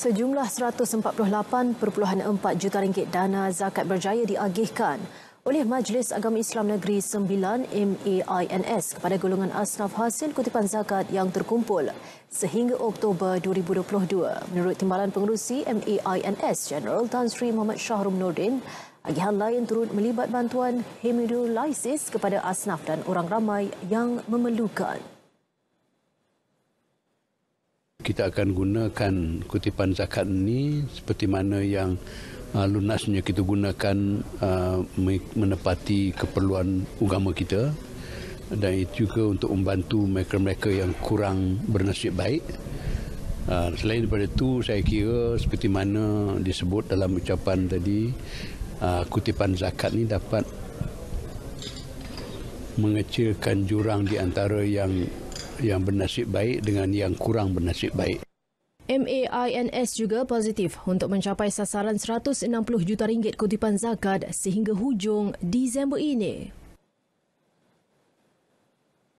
Sejumlah 148.4 juta ringgit dana zakat berjaya diagihkan oleh Majlis Agama Islam Negeri 9 MAINS kepada golongan asnaf hasil kutipan zakat yang terkumpul sehingga Oktober 2022. Menurut Timbalan Pengerusi MAINS General Tan Sri Muhammad Shahrum Nordin, agihan lain turut melibat bantuan hemidolisis kepada asnaf dan orang ramai yang memerlukan kita akan gunakan kutipan zakat ini seperti mana yang uh, lunasnya kita gunakan uh, menepati keperluan agama kita dan itu juga untuk membantu mereka-mereka yang kurang bernasib baik. Uh, selain daripada itu, saya kira seperti mana disebut dalam ucapan tadi, uh, kutipan zakat ini dapat mengecilkan jurang di antara yang yang bernasib baik dengan yang kurang bernasib baik. MAINS juga positif untuk mencapai sasaran 160 juta ringgit kutipan zakat sehingga hujung Disember ini.